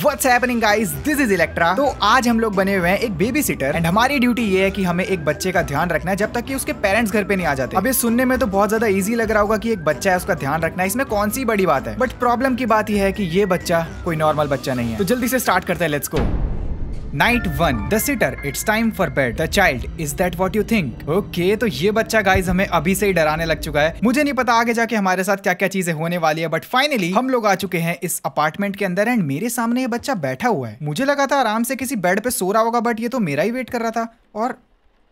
What's happening guys? This is Electra. तो आज हम लोग बने हुए हैं एक बेबी सिटर एंड हमारी ड्यूटी ये है कि हमें एक बच्चे का ध्यान रखना है जब तक कि उसके पेरेंट्स घर पे नहीं आ जाते अब ये सुनने में तो बहुत ज्यादा इजी लग रहा होगा कि एक बच्चा है उसका ध्यान रखना है इसमें कौन सी बड़ी बात है बट प्रॉब्लम की बात यह है कि ये बच्चा कोई नॉर्मल बच्चा नहीं है तो जल्दी से स्टार्ट करते हैं let's go night one the sitter it's time for bed the child is that what you think okay तो ये बच्चा गाइज हमें अभी से ही डराने लग चुका है मुझे नहीं पता आगे जाके हमारे साथ क्या क्या चीजें होने वाली है बट फाइनली हम लोग आ चुके हैं इस अपार्टमेंट के अंदर एंड मेरे सामने ये बच्चा बैठा हुआ है मुझे लगा था आराम से किसी बेड पे सो रहा होगा बट ये तो मेरा ही वेट कर रहा था और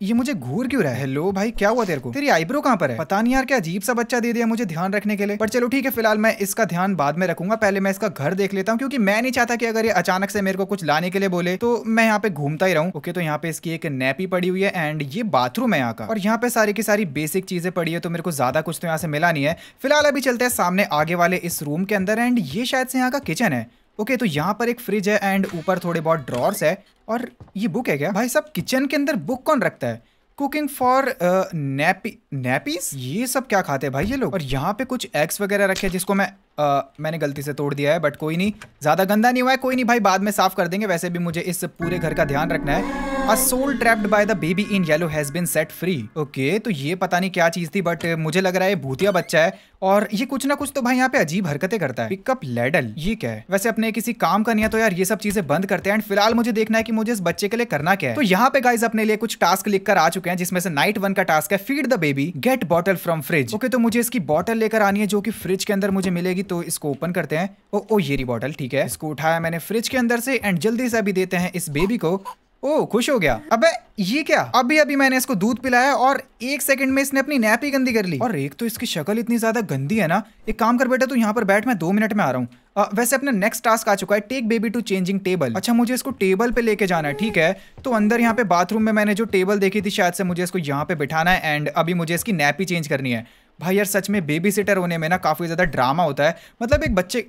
ये मुझे घूर क्यों रहा है हेलो भाई क्या हुआ तेरे को तेरी आईब्रो कहाँ पर है पता नहीं यार क्या अजीब सा बच्चा दे दिया मुझे ध्यान रखने के लिए पर चलो ठीक है फिलहाल मैं इसका ध्यान बाद में रखूंगा पहले मैं इसका घर देख लेता हूँ क्योंकि मैं नहीं चाहता कि अगर ये अचानक से मेरे को कुछ लाने के लिए बोले तो मैं यहाँ पे घूमता ही रहूँ ओके तो यहाँ पे इसकी एक नैपी पड़ी हुई है एंड ये बाथरूम है यहाँ का और यहाँ पे सारी की सारी बेसिक चीजें पड़ी है तो मेरे को ज्यादा कुछ तो यहाँ से मिला नहीं है फिलहाल अभी चलते हैं सामने आगे वाले इस रूम के अंदर एंड ये शायद से यहाँ का किचन है ओके तो यहाँ पर एक फ्रिज है एंड ऊपर थोड़े बहुत ड्रॉर्स है और ये बुक है क्या भाई साहब किचन के अंदर बुक कौन रखता है कुकिंग फॉर नैपी नैपीज ये सब क्या खाते हैं भाई ये लोग और यहाँ पे कुछ एग्स वगैरह रखे हैं जिसको मैं आ, मैंने गलती से तोड़ दिया है बट कोई नहीं ज़्यादा गंदा नहीं हुआ है कोई नहीं भाई बाद में साफ कर देंगे वैसे भी मुझे इस पूरे घर का ध्यान रखना है a soul trapped by the baby in yellow has been set free okay तो ये पता नहीं क्या चीज़ थी बट मुझे लग रहा है भूतिया बच्चा है और ये कुछ ना कुछ तो भाई यहाँ पे अजीब हरकतें करता है पिकअप लेडल ये क्या है वैसे अपने किसी काम का नहीं है तो यार ये सब चीजें बंद करते हैं एंड फिलहाल मुझे देखना है कि मुझे इस बच्चे के लिए करना क्या है तो यहाँ पे गाइज अपने लिए कुछ टास्क लिखकर आ चुके हैं जिसमें से नाइट वन का टास्क है feed the baby get bottle from fridge okay तो मुझे इसकी बॉटल लेकर आनी है जो की फ्रिज के अंदर मुझे मिलेगी जाएगी तो इसको ओपन करते हैं ओ ओ येरी बॉटल ठीक है इसको उठाया मैंने फ्रिज के अंदर से एंड जल्दी से अभी देते हैं इस बेबी को ओ खुश हो गया अबे ये क्या अभी अभी मैंने इसको दूध पिलाया और एक सेकंड में इसने अपनी नैप ही गंदी कर ली और एक तो इसकी शक्ल इतनी ज्यादा गंदी है ना एक काम कर बेटा तू यहाँ पर बैठ मैं दो मिनट में आ रहा हूँ वैसे अपना नेक्स्ट टास्क आ चुका है take baby to changing table अच्छा मुझे इसको टेबल पे लेके जाना है ठीक है तो अंदर यहाँ पे बाथरूम में मैंने जो टेबल देखी थी शायद से मुझे इसको यहाँ पे बिठाना है एंड अभी मुझे इसकी नैप ही चेंज करनी है भाई यार सच में बेबी सिटर होने में ना काफ़ी ज़्यादा ड्रामा होता है मतलब एक बच्चे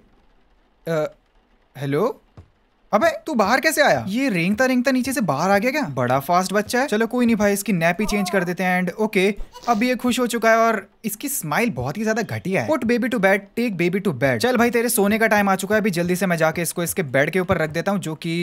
हेलो अबे तू बाहर कैसे आया ये रेंगता रेंगता नीचे से बाहर आ गया क्या बड़ा फास्ट बच्चा है चलो कोई नहीं भाई इसकी नैप ही चेंज कर देते हैं एंड ओके अब ये खुश हो चुका है और इसकी स्माइल बहुत ही ज्यादा घटिया है put baby to bed take baby to bed चल भाई तेरे सोने का टाइम आ चुका है अभी जल्दी से मैं जाके इसको इसके बेड के ऊपर रख देता हूँ जो की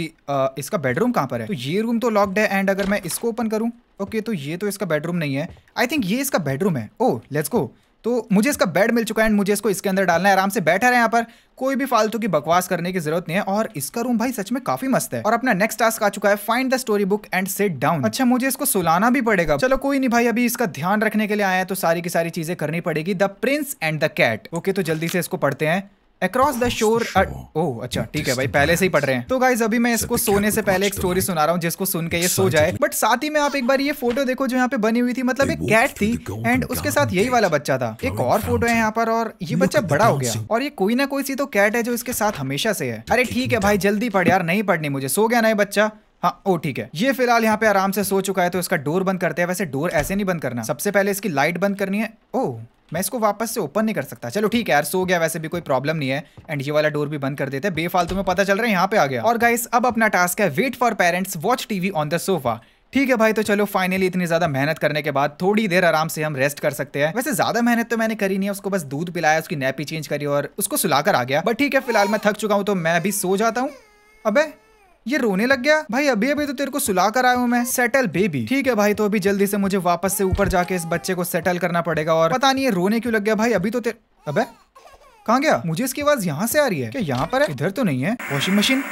इसका बेडरूम कहाँ पर है तो ये रूम तो लॉक्ड है एंड अगर मैं इसको ओपन करूँ ओके तो ये तो इसका बेडरूम नहीं है आई थिंक ये इसका बेडरूम है ओ लेट्स गो तो मुझे इसका बेड मिल चुका है एंड मुझे इसको इसके अंदर डालना है आराम से बैठा रहे यहाँ पर कोई भी फालतू की बकवास करने की जरूरत नहीं है और इसका रूम भाई सच में काफी मस्त है और अपना नेक्स्ट टास्क आ चुका है find the story book and set down अच्छा मुझे इसको सुलाना भी पड़ेगा चलो कोई नहीं भाई अभी इसका ध्यान रखने के लिए आया है तो सारी की सारी चीजें करनी पड़ेगी the prince and the cat okay तो जल्दी से इसको पढ़ते हैं Across the across the uh, oh, अच्छा ठीक है भाई पहले से ही पढ़ रहे हैं तो गाइज अभी मैं इसको सोने से पहले एक स्टोरी सुना रहा हूँ जिसको सुन के ये सो जाए बट साथ ही में आप एक बार ये फोटो देखो जो यहाँ पे बनी हुई थी मतलब एक कैट थी एंड उसके साथ यही वाला बच्चा था एक और फोटो है यहाँ पर और ये बच्चा बड़ा हो गया और ये कोई ना कोई सी तो कैट है जो इसके साथ हमेशा से है अरे ठीक है भाई जल्दी पढ़ यार नहीं पढ़नी मुझे सो गया ना ये बच्चा हाँ ओ ठीक है ये फिलहाल यहाँ पे आराम से सो चुका है तो इसका डोर बंद करते हैं वैसे डोर ऐसे नहीं बंद करना सबसे पहले इसकी लाइट बंद करनी है ओ मैं इसको वापस से ओपन नहीं कर सकता चलो ठीक है यार सो गया वैसे भी कोई प्रॉब्लम नहीं है एंड ये वाला डोर भी बंद कर देते बेफालतू में पता चल रहा है यहाँ पे आ गया और गाइस अब अपना टास्क है wait for parents watch TV on the sofa ठीक है भाई तो चलो फाइनली इतनी ज्यादा मेहनत करने के बाद थोड़ी देर आराम से हम रेस्ट कर सकते हैं वैसे ज्यादा मेहनत तो मैंने करी नहीं है उसको बस दूध पिलाया उसकी नैपी चेंज करी और उसको सुलाकर आ गया बट ठीक है फिलहाल मैं थक चुका हूँ तो मैं अभी सो जाता हूँ अब ये रोने लग गया भाई अभी अभी तो तेरे को सुला कर आया हूँ मैं सेटल बेबी ठीक है भाई तो अभी जल्दी से मुझे वापस से ऊपर जाके इस बच्चे को सेटल करना पड़ेगा और पता नहीं ये रोने क्यों लग गया भाई अभी तो तेरे अबे कहाँ गया मुझे इसकी आवाज यहाँ से आ रही है क्या यहाँ पर है इधर तो नहीं है वॉशिंग मशीन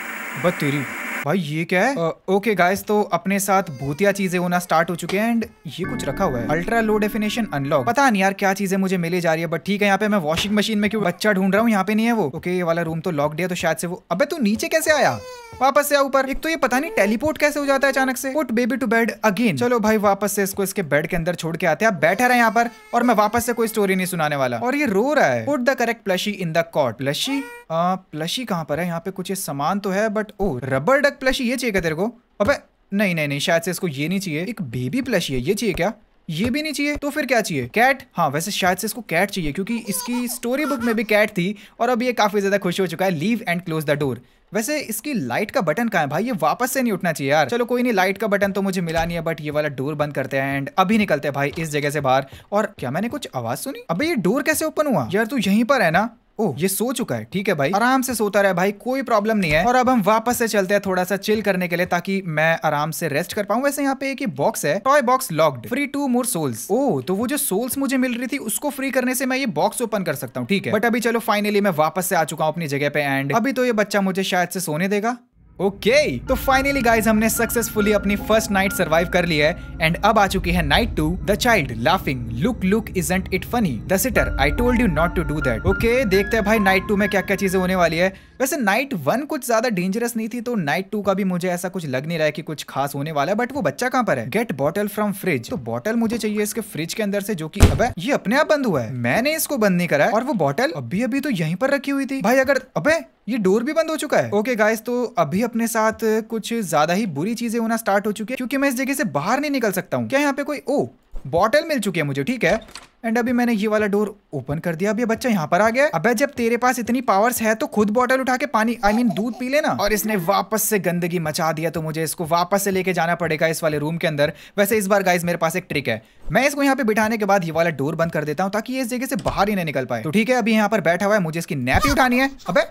बस तेरी भाई ये क्या है ओके गाइस तो अपने साथ भूतिया चीजें होना स्टार्ट हो चुके हैं एंड ये कुछ रखा हुआ है अल्ट्रा लो डेफिनेशन अनलॉक पता नहीं यार क्या चीजें मुझे मिली जा रही है बट ठीक है यहाँ पे मैं वॉशिंग मशीन में क्यों बच्चा ढूंढ रहा हूँ यहाँ पे नहीं है वो ओके ये वाला रूम तो लॉक है तो शायद से वो अब तू नीचे कैसे आया वापस से ऊपर एक तो ये पता नहीं टेलीपोर्ट कैसे हो जाता है अचानक से put baby to bed again चलो भाई वापस से इसको इसके बेड के अंदर छोड़ के आते हैं बैठा रहे यहाँ पर और मैं वापस से कोई स्टोरी नहीं सुनाने वाला और ये रो रहा है put the correct plushie in the cot plushie plushie कहाँ पर है यहाँ पे कुछ ये सामान तो है but oh rubber duck plushie ये चाहिए क्या तेरे को अबे नहीं नहीं नहीं शायद से इसको ये नहीं चाहिए एक बेबी प्लशी है ये चाहिए क्या ये भी नहीं चाहिए तो फिर क्या चाहिए कैट हाँ वैसे शायद से इसको कैट चाहिए क्योंकि इसकी स्टोरी बुक में भी कैट थी और अब ये काफी ज्यादा खुश हो चुका है leave and close the door वैसे इसकी लाइट का बटन कहा है भाई ये वापस से नहीं उठना चाहिए यार चलो कोई नहीं लाइट का बटन तो मुझे मिला नहीं है बट ये वाला डोर बंद करते हैं एंड अभी निकलते हैं भाई इस जगह से बाहर और क्या मैंने कुछ आवाज सुनी अबे ये डोर कैसे ओपन हुआ यार तू यहीं पर है ना ओ ये सो चुका है ठीक है भाई आराम से सोता है भाई कोई प्रॉब्लम नहीं है और अब हम वापस से चलते हैं थोड़ा सा चिल करने के लिए ताकि मैं आराम से रेस्ट कर पाऊँ वैसे यहाँ पे एक बॉक्स है toy box locked free two more souls oh तो वो जो सोल्स मुझे मिल रही थी उसको फ्री करने से मैं ये बॉक्स ओपन कर सकता हूँ ठीक है बट अभी चलो फाइनली मैं वापस से आ चुका हूँ अपनी जगह पे एंड अभी तो ये बच्चा मुझे शायद से सोने देगा ओके तो फाइनली गाइज हमने सक्सेसफुली अपनी फर्स्ट नाइट सरवाइव कर ली है एंड अब आ चुकी है night two the child laughing look look is it funny the sitter I told you not to do that okay देखते हैं भाई नाइट टू में क्या क्या चीजें होने वाली है वैसे नाइट वन कुछ ज्यादा डेंजरस नहीं थी तो नाइट टू का भी मुझे ऐसा कुछ लग नहीं रहा है कि कुछ खास होने वाला है बट वो बच्चा कहाँ पर है गेट बॉटल फ्रॉम फ्रिज तो बॉटल मुझे चाहिए इसके फ्रिज के अंदर से जो की अब ये अपने आप बंद हुआ है मैंने इसको बंद नहीं करा और वो बॉटल अभी अभी तो यही पर रखी हुई थी भाई अगर अब ये डोर भी बंद हो चुका है ओके गाइस तो अभी अपने साथ कुछ ज्यादा ही बुरी चीजें होना स्टार्ट हो चुकी है क्योंकि मैं इस जगह से बाहर नहीं निकल सकता हूँ क्या यहाँ पे कोई ओ बॉटल मिल चुकी है मुझे ठीक है एंड अभी मैंने ये वाला डोर ओपन कर दिया अब ये बच्चा यहाँ पर आ गया अबे जब तेरे पास इतनी पावर्स है तो खुद बॉटल उठा के पानी आई I मीन mean, दूध पी लेना और इसने वापस से गंदगी मचा दिया तो मुझे इसको वापस से लेके जाना पड़ेगा इस वाले रूम के अंदर वैसे इस बार गाइज मेरे पास एक ट्रिक है मैं इसको यहाँ पे बिठाने के बाद ये वाला डोर बंद कर देता हूँ ताकि ये इस जगह से बाहर ही नहीं निकल पाए तो ठीक है अभी यहाँ पर बैठा हुआ है मुझे इसकी नैपी उठानी है अब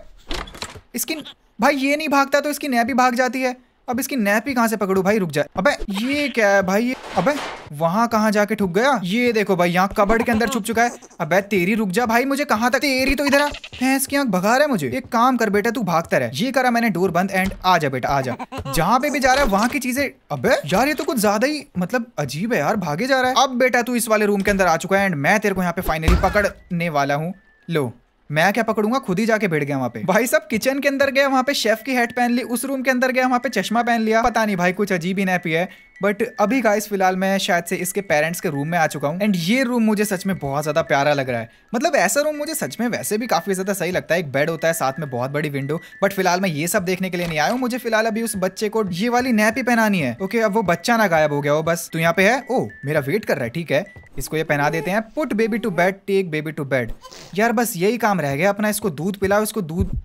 इसकी भाई ये नहीं भागता तो इसकी नैपी भाग जाती है अब इसकी नैप ही कहाँ से पकड़ू भाई रुक जाए अबे ये क्या है भाई अबे वहां कहाँ जाके ठुक गया ये देखो भाई यहाँ कबड़ के अंदर छुप चुका है अबे तेरी रुक जा भाई मुझे कहाँ तक तेरी तो इधर भैंस की आंख भगा रहा है मुझे एक काम कर बेटा तू भागता रहे ये करा मैंने डोर बंद एंड आ जा बेटा आ जा जहाँ पे भी जा रहा है वहाँ की चीजें अब यार ये तो कुछ ज्यादा ही मतलब अजीब है यार भागे जा रहा है अब बेटा तू इस वाले रूम के अंदर आ चुका है एंड मैं तेरे को यहाँ पे फाइनली पकड़ने वाला हूँ लो मैं क्या पकड़ूंगा खुद ही जाके भिड़ गया वहाँ पे भाई सब किचन के अंदर गया वहाँ पे शेफ की हेड पहन ली उस रूम के अंदर गया वहाँ पे चश्मा पहन लिया पता नहीं भाई कुछ अजीब ही नैपी है बट अभी का फिलहाल मैं शायद से इसके पेरेंट्स के रूम में आ चुका हूँ एंड ये रूम मुझे सच में बहुत ज्यादा प्यारा लग रहा है मतलब ऐसा रूम मुझे सच में वैसे भी काफी ज्यादा सही लगता है एक बेड होता है साथ में बहुत बड़ी विंडो बट फिलहाल मैं ये सब देखने के लिए नहीं आया हूँ मुझे फिलहाल अभी उस बच्चे को ये वाली नैपी पहनानी है ओके अब वो बच्चा ना गायब हो गया हो बस तू यहाँ पे है ओ मेरा वेट कर रहा है ठीक है इसको ये पहना देते हैं put baby to bed take baby to bed यार बस यही काम रह गया अपना इसको दूध पिलाओ इसको दूध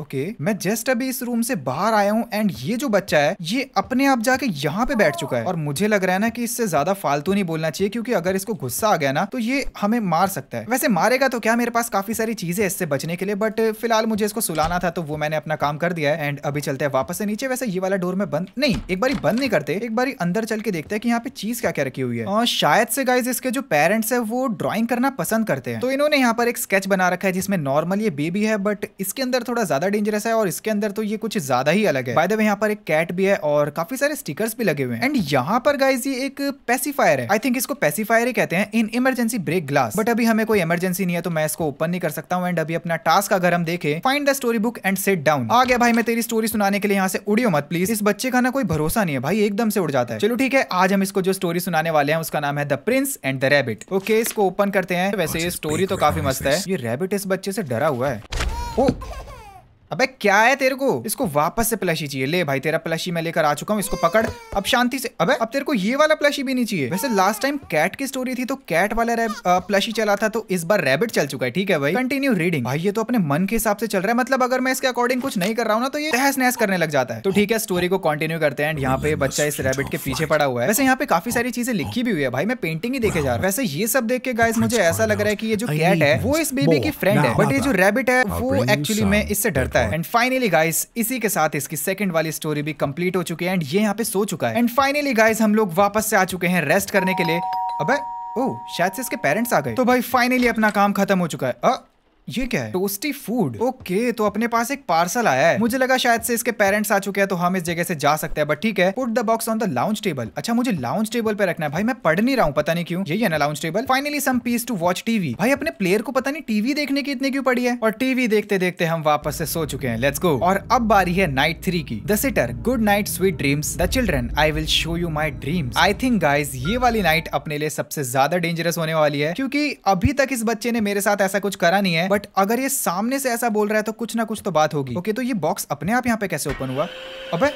ओके okay. मैं जस्ट अभी इस रूम से बाहर आया हूँ एंड ये जो बच्चा है ये अपने आप जाके यहाँ पे बैठ चुका है और मुझे लग रहा है ना कि इससे ज्यादा फालतू नहीं बोलना चाहिए क्योंकि अगर इसको गुस्सा आ गया ना तो ये हमें मार सकता है वैसे मारेगा तो क्या मेरे पास काफी सारी चीजें इससे बचने के लिए बट फिलहाल मुझे इसको सुलाना था तो वो मैंने अपना काम कर दिया है एंड अभी चलते हैं वापस से नीचे वैसे ये वाला डोर में बंद नहीं एक बार बंद नहीं करते एक बार अंदर चल के देखते हैं कि यहाँ पे चीज क्या क्या रखी हुई है और शायद से गाइज इसके जो पेरेंट्स है वो ड्रॉइंग करना पसंद करते हैं तो इन्होंने यहाँ पर एक स्केच बना रखा है जिसमें नॉर्मल ये बेबी है बट इसके अंदर थोड़ा ज्यादा ज्यादा डेंजरस है और इसके अंदर तो ये कुछ ज्यादा ही अलग है बाय द वे यहाँ पर एक कैट भी है और काफी सारे स्टिकर्स भी लगे हुए हैं एंड यहाँ पर गाइज ये एक पेसीफायर है आई थिंक इसको पेसीफायर ही कहते हैं in emergency break glass but अभी हमें कोई इमरजेंसी नहीं है तो मैं इसको ओपन नहीं कर सकता हूँ एंड अभी अपना टास्क अगर हम देखें find the story book and set down आ गया भाई मैं तेरी स्टोरी सुनाने के लिए यहाँ से उड़ियो मत प्लीज इस बच्चे का ना कोई भरोसा नहीं है भाई एकदम से उड़ जाता है चलो ठीक है आज हम इसको जो स्टोरी सुनाने वाले हैं उसका नाम है the prince and the rabbit okay इसको ओपन करते हैं वैसे ये स्टोरी तो काफी मस्त है ये रेबिट इस बच्चे से डरा हुआ है ओ oh! अबे क्या है तेरे को इसको वापस से प्लशी चाहिए ले भाई तेरा प्लशी मैं लेकर आ चुका हूँ इसको पकड़ अब शांति से अबे अब तेरे को ये वाला प्लशी भी नहीं चाहिए वैसे लास्ट टाइम कैट की स्टोरी थी तो कैट वाला प्लशी चला था तो इस बार रैबिट चल चुका है ठीक है भाई कंटिन्यू रीडिंग भाई ये तो अपने मन के हिसाब से चल रहा है मतलब अगर मैं इसके अकॉर्डिंग कुछ नहीं कर रहा हूँ ना तो ये तहस नहस करने लग जाता है तो ठीक है स्टोरी को कंटिन्यू करते हैं यहाँ पे बच्चा इस रेबिट के पीछे पड़ा हुआ है वैसे यहाँ पे काफी सारी चीजें लिखी भी हुई है भाई मैं पेंटिंग ही देखे जा रहा हूँ वैसे ये सब देख के गाइस मुझे ऐसा लग रहा है की ये जो कैट है वो इस बेबी की फ्रेंड है बट ये जो रेबिट है वो एक्चुअली में इससे डरता है है एंड फाइनली गाइस इसी के साथ इसकी सेकंड वाली स्टोरी भी कंप्लीट हो चुकी है एंड ये यहाँ पे सो चुका है एंड फाइनली गाइस हम लोग वापस से आ चुके हैं रेस्ट करने के लिए अब ओ शायद से इसके पेरेंट्स आ गए तो भाई फाइनली अपना काम खत्म हो चुका है आ, ये क्या है टोस्टी फूड ओके तो अपने पास एक पार्सल आया है मुझे लगा शायद से इसके पेरेंट्स आ चुके हैं तो हम इस जगह से जा सकते हैं बट ठीक है put the box on the lounge table अच्छा मुझे लाउंज टेबल पे रखना है भाई मैं पढ़ नहीं रहा हूँ पता नहीं क्यों यही है ना lounge table finally some peace to watch TV भाई अपने प्लेयर को पता नहीं टीवी देखने की इतनी क्यों पड़ी है और टीवी देखते देखते हम वापस से सो चुके हैं लेट्स गो और अब बारी है नाइट थ्री की the sitter good night sweet dreams the children I will show you my dream I think guys ये वाली नाइट अपने लिए सबसे ज्यादा डेंजरस होने वाली है क्योंकि अभी तक इस बच्चे ने मेरे साथ ऐसा कुछ करा नहीं है बट बट अगर ये सामने से ऐसा बोल रहा है तो कुछ ना कुछ तो बात होगी ओके okay, तो ये बॉक्स अपने आप यहाँ पे कैसे ओपन हुआ अबे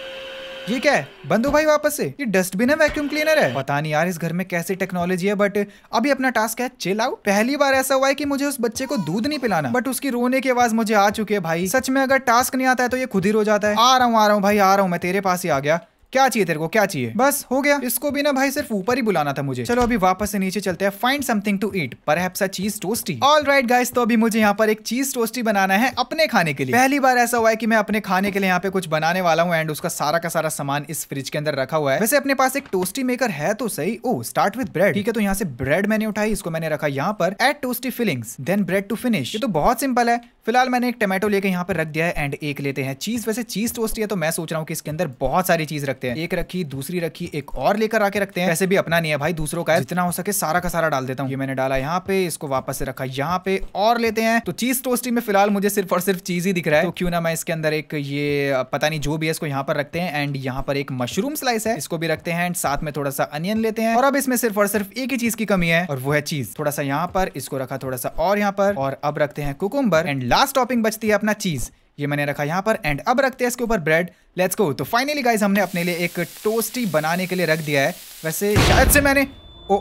ये क्या है बंद हो भाई वापस से ये डस्टबिन है वैक्यूम क्लीनर है पता नहीं यार इस घर में कैसी टेक्नोलॉजी है बट अभी अपना टास्क है चिल आउट पहली बार ऐसा हुआ है कि मुझे उस बच्चे को दूध नहीं पिलाना बट उसकी रोने की आवाज मुझे आ चुकी है भाई सच में अगर टास्क नहीं आता है तो ये खुद ही रो जाता है आ रहा हूँ आ रहा हूँ भाई आ रहा हूँ मैं तेरे पास ही आ गया क्या चाहिए तेरे को क्या चाहिए बस हो गया इसको भी ना भाई सिर्फ ऊपर ही बुलाना था मुझे चलो अभी वापस से नीचे चलते हैं फाइंड समथिंग टू ईट पर चीज टोस्टी ऑल राइट गाइस तो अभी मुझे यहाँ पर एक चीज टोस्टी बनाना है अपने खाने के लिए पहली बार ऐसा हुआ है कि मैं अपने खाने के लिए यहाँ पे कुछ बनाने वाला हूँ एंड उसका सारा का सारा सामान इस फ्रिज के अंदर रखा हुआ है वैसे अपने पास एक टोस्टी मेकर है तो सही ओ स्टार्ट विद ब्रेड ठीक है तो यहाँ से ब्रेड मैंने उठाई इसको मैंने रखा यहाँ पर add toastie fillings then bread to finish ये तो बहुत सिंपल है फिलहाल मैंने एक टमाटो लेके यहाँ पर रख दिया है एंड एक लेते हैं चीज वैसे चीज टोस्टी है तो मैं सोच रहा हूँ कि इसके अंदर बहुत सारी चीज रखते हैं एक रखी दूसरी रखी एक और लेकर आके रखते हैं वैसे भी अपना नहीं है भाई दूसरों का जितना हो सके सारा का सारा डाल देता हूँ ये मैंने डाला यहाँ पे इसको वापस से रखा यहाँ पे और लेते हैं तो चीज टोस्टी में फिलहाल मुझे सिर्फ और सिर्फ चीज ही दिख रहा है तो क्यों ना मैं इसके अंदर एक ये पता नहीं जो भी है इसको यहाँ पर रखते हैं एंड यहाँ पर एक मशरूम स्लाइस है इसको भी रखते हैं एंड साथ में थोड़ा सा अनियन लेते हैं और अब इसमें सिर्फ और सिर्फ एक ही चीज की कमी है और वो है चीज थोड़ा सा यहाँ पर इसको रखा थोड़ा सा और यहाँ पर और अब रखते हैं कुकुम्बर एंड लास्ट टॉपिंग बचती है अपना चीज़ ये मैंने रखा यहाँ पर एंड अब रखते हैं इसके ऊपर ब्रेड लेट्स गो तो फाइनली गाइज हमने अपने लिए एक टोस्टी बनाने के लिए रख दिया है वैसे शायद से मैंने ओ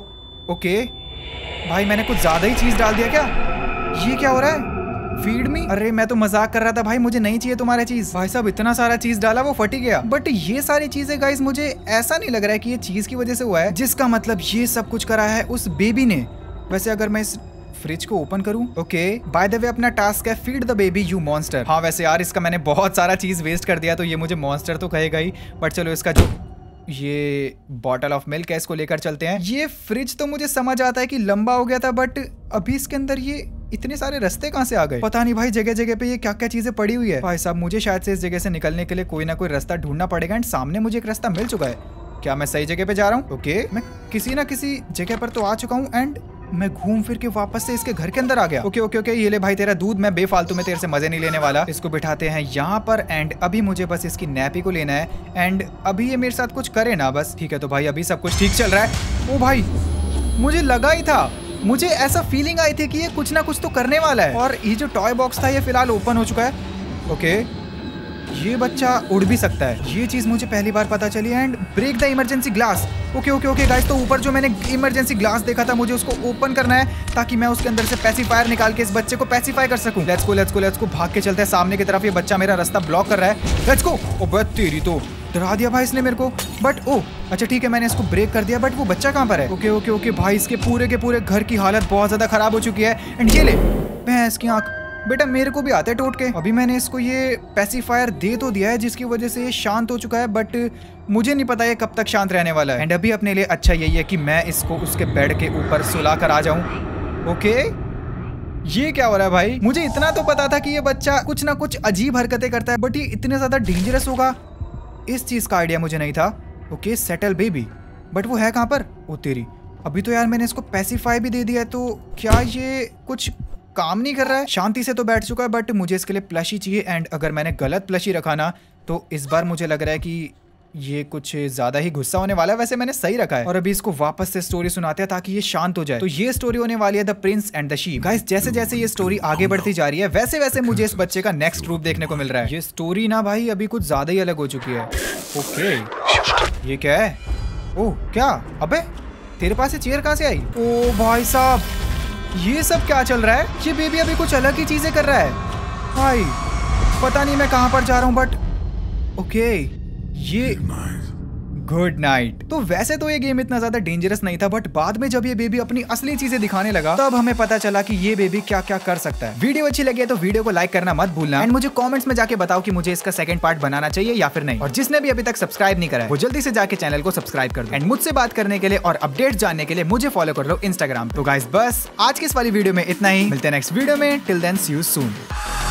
ओके भाई मैंने कुछ ज़्यादा ही चीज़ डाल दिया क्या ये क्या हो रहा है फीड मी अरे मैं तो मजाक कर रहा था भाई मुझे नहीं चाहिए तुम्हारा चीज भाई साहब इतना सारा चीज डाला वो फटी गया बट ये सारी चीजें गाइज मुझे ऐसा नहीं लग रहा है कि ये चीज की वजह से हुआ है जिसका मतलब ये सब कुछ करा है उस बेबी ने वैसे अगर मैं इस फ्रिज को ओपन करूँ ओके बाय द वे अपना टास्क है feed the baby you monster हाँ वैसे यार इसका मैंने बहुत सारा चीज वेस्ट कर दिया तो ये मुझे मॉन्स्टर तो कहेगा ही बट चलो इसका जो ये बॉटल ऑफ मिल्क है इसको लेकर चलते हैं ये फ्रिज तो मुझे समझ आता है कि लंबा हो गया था बट अभी इसके अंदर ये इतने सारे रास्ते कहाँ से आ गए पता नहीं भाई जगह जगह पे ये क्या क्या चीजें पड़ी हुई है भाई साहब मुझे शायद से इस जगह से निकलने के लिए कोई ना कोई रास्ता ढूंढना पड़ेगा एंड सामने मुझे एक रास्ता मिल चुका है क्या मैं सही जगह पे जा रहा हूँ ओके okay, मैं किसी ना किसी जगह पर तो आ चुका हूँ एंड मैं घूम फिर के वापस से इसके घर के अंदर आ गया ओके ओके ओके ये ले भाई तेरा दूध मैं बेफालतू में तेरे से मजे नहीं लेने वाला इसको बिठाते हैं यहाँ पर एंड अभी मुझे बस इसकी नैपी को लेना है एंड अभी ये मेरे साथ कुछ करे ना बस ठीक है तो भाई अभी सब कुछ ठीक चल रहा है ओ भाई मुझे लगा ही था मुझे ऐसा फीलिंग आई थी कि ये कुछ ना कुछ तो करने वाला है और ये जो टॉय बॉक्स था ये फिलहाल ओपन हो चुका है ओके ये बच्चा उड़ भी सकता है ये चीज मुझे पहली बार पता चली and break the emergency glass okay okay okay guys तो ऊपर जो मैंने इमरजेंसी ग्लास देखा था मुझे उसको ओपन करना है ताकि मैं उसके अंदर से पैसीफायर निकाल के इस बच्चे को पैसीफाई कर सकूं let's go let's go let's go भाग के चलते हैं सामने की तरफ ये बच्चा मेरा रास्ता ब्लॉक कर रहा है लेट्स गो ओबे तेरी तो डरा दिया भाई इसने मेरे को बट ओ अच्छा ठीक है मैंने इसको ब्रेक कर दिया बट वो बच्चा कहाँ पर है ओके ओके ओके भाई इसके पूरे के पूरे घर की हालत बहुत ज्यादा खराब हो चुकी है एंड ये ले भैंस की आंख बेटा मेरे को भी आते हैं के अभी मैंने इसको ये पैसिफायर दे तो दिया है जिसकी वजह से ये शांत हो चुका है बट मुझे नहीं पता ये कब तक शांत रहने वाला है एंड अभी अपने लिए अच्छा यही है कि मैं इसको उसके बेड के ऊपर सुला कर आ जाऊं ओके ये क्या हो रहा है भाई मुझे इतना तो पता था कि ये बच्चा कुछ ना कुछ अजीब हरकतें करता है बट ये इतने ज्यादा डेंजरस होगा इस चीज का आइडिया मुझे नहीं था ओके सेटल बेबी बट वो है कहाँ पर वो तेरी अभी तो यार मैंने इसको पैसीफाई भी दे दिया है तो क्या ये कुछ काम नहीं कर रहा है शांति से तो बैठ चुका है बट मुझे इसके लिए प्लशी चाहिए एंड अगर मैंने गलत प्लशी रखा ना तो इस बार मुझे लग रहा है कि ये कुछ ज्यादा ही गुस्सा होने वाला है वैसे मैंने सही रखा है और अभी इसको वापस से स्टोरी सुनाते हैं ताकि ये शांत हो जाए तो ये स्टोरी होने वाली है the prince and the sheep guys जैसे जैसे ये स्टोरी आगे बढ़ती जा रही है वैसे वैसे मुझे इस बच्चे का नेक्स्ट रूप देखने को मिल रहा है ये स्टोरी ना भाई अभी कुछ ज्यादा ही अलग हो चुकी है ओके ये क्या है ओह क्या अब तेरे पास ये चेयर कहाँ से आई ओ भाई साहब ये सब क्या चल रहा है ये बेबी अभी कुछ अलग ही चीजें कर रहा है हाय पता नहीं मैं कहां पर जा रहा हूं बट ओके ये गुड नाइट तो वैसे तो ये गेम इतना ज्यादा डेंजरस नहीं था बट बाद में जब ये बेबी अपनी असली चीजें दिखाने लगा तब हमें पता चला की ये बेबी क्या क्या कर सकता है वीडियो अच्छी लगी है तो वीडियो को लाइक करना मत भूलना एंड मुझे कॉमेंट्स में जाके बताओ की मुझे इसका सेकंड पार्ट बनाना चाहिए या फिर नहीं और जिसने भी अभी तक सब्सक्राइब नहीं करा वो जल्दी से जाके चैनल को सब्सक्राइब कर एंड मुझसे बात करने के लिए और अपडेट जानने के लिए मुझे फॉलो कर लो इंस्टाग्राम तो गाइस बस आज के इस वाली वीडियो में इतना ही मिलते हैं नेक्स्ट वीडियो में till then see you soon